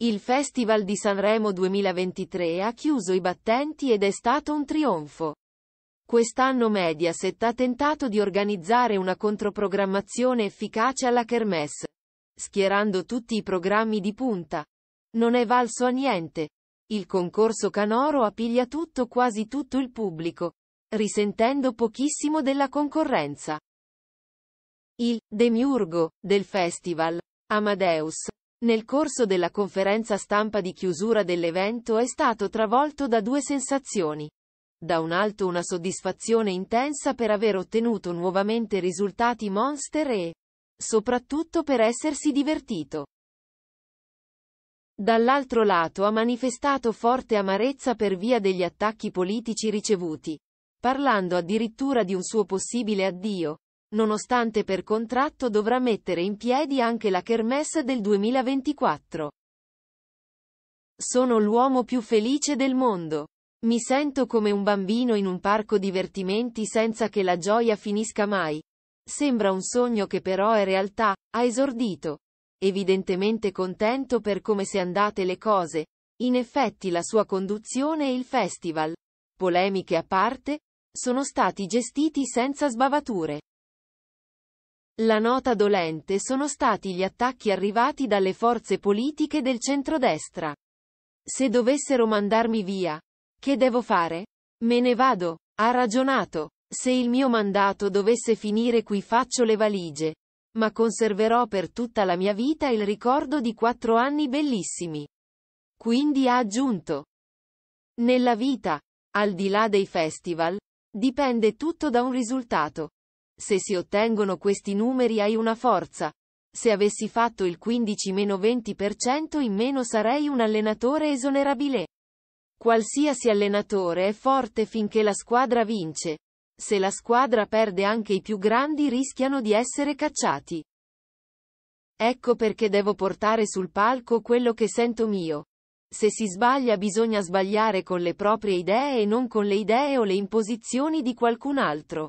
Il Festival di Sanremo 2023 ha chiuso i battenti ed è stato un trionfo. Quest'anno Mediaset ha tentato di organizzare una controprogrammazione efficace alla Kermesse, schierando tutti i programmi di punta. Non è valso a niente. Il concorso Canoro appiglia tutto quasi tutto il pubblico, risentendo pochissimo della concorrenza. Il demiurgo del festival, Amadeus, nel corso della conferenza stampa di chiusura dell'evento è stato travolto da due sensazioni. Da un alto una soddisfazione intensa per aver ottenuto nuovamente risultati monster e, soprattutto per essersi divertito. Dall'altro lato ha manifestato forte amarezza per via degli attacchi politici ricevuti, parlando addirittura di un suo possibile addio, nonostante per contratto dovrà mettere in piedi anche la Kermesse del 2024. Sono l'uomo più felice del mondo. Mi sento come un bambino in un parco divertimenti senza che la gioia finisca mai. Sembra un sogno che però è realtà, ha esordito. Evidentemente contento per come si andate le cose. In effetti la sua conduzione e il festival, polemiche a parte, sono stati gestiti senza sbavature. La nota dolente sono stati gli attacchi arrivati dalle forze politiche del centrodestra. Se dovessero mandarmi via, che devo fare? Me ne vado. Ha ragionato. Se il mio mandato dovesse finire qui faccio le valigie. Ma conserverò per tutta la mia vita il ricordo di quattro anni bellissimi. Quindi ha aggiunto. Nella vita, al di là dei festival, dipende tutto da un risultato. Se si ottengono questi numeri hai una forza. Se avessi fatto il 15-20% in meno sarei un allenatore esonerabile. Qualsiasi allenatore è forte finché la squadra vince. Se la squadra perde anche i più grandi rischiano di essere cacciati. Ecco perché devo portare sul palco quello che sento mio. Se si sbaglia bisogna sbagliare con le proprie idee e non con le idee o le imposizioni di qualcun altro.